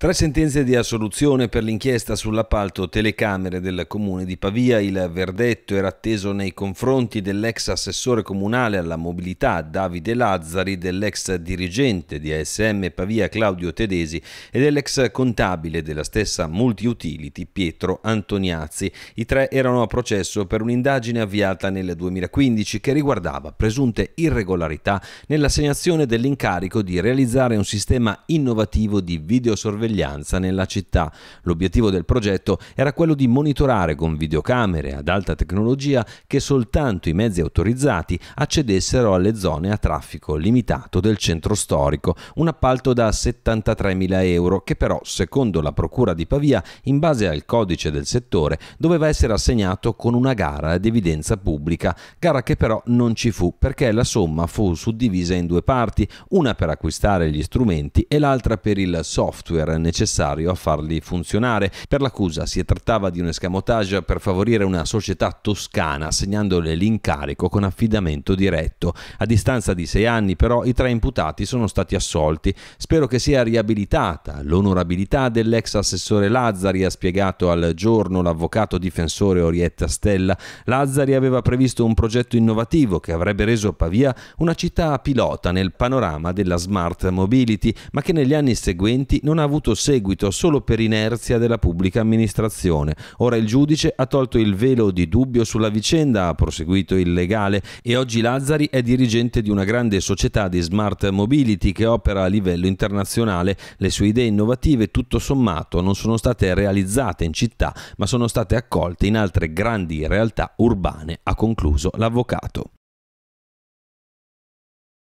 Tre sentenze di assoluzione per l'inchiesta sull'appalto telecamere del comune di Pavia. Il verdetto era atteso nei confronti dell'ex assessore comunale alla mobilità Davide Lazzari, dell'ex dirigente di ASM Pavia Claudio Tedesi e dell'ex contabile della stessa Multiutility Pietro Antoniazzi. I tre erano a processo per un'indagine avviata nel 2015 che riguardava presunte irregolarità nell'assegnazione dell'incarico di realizzare un sistema innovativo di videosorveglianza videosorveglianza nella città. L'obiettivo del progetto era quello di monitorare con videocamere ad alta tecnologia che soltanto i mezzi autorizzati accedessero alle zone a traffico limitato del centro storico, un appalto da 73.000 euro che però, secondo la Procura di Pavia, in base al codice del settore, doveva essere assegnato con una gara ad evidenza pubblica, gara che però non ci fu perché la somma fu suddivisa in due parti, una per acquistare gli strumenti e l'altra per il software necessario a farli funzionare. Per l'accusa si trattava di un escamotage per favorire una società toscana, assegnandole l'incarico con affidamento diretto. A distanza di sei anni però i tre imputati sono stati assolti. Spero che sia riabilitata l'onorabilità dell'ex assessore Lazzari, ha spiegato al giorno l'avvocato difensore Orietta Stella. Lazzari aveva previsto un progetto innovativo che avrebbe reso Pavia una città pilota nel panorama della smart mobility, ma che negli anni seguenti non ha avuto avuto seguito solo per inerzia della pubblica amministrazione. Ora il giudice ha tolto il velo di dubbio sulla vicenda, ha proseguito il legale, e oggi Lazzari è dirigente di una grande società di smart mobility che opera a livello internazionale. Le sue idee innovative, tutto sommato, non sono state realizzate in città, ma sono state accolte in altre grandi realtà urbane, ha concluso l'avvocato.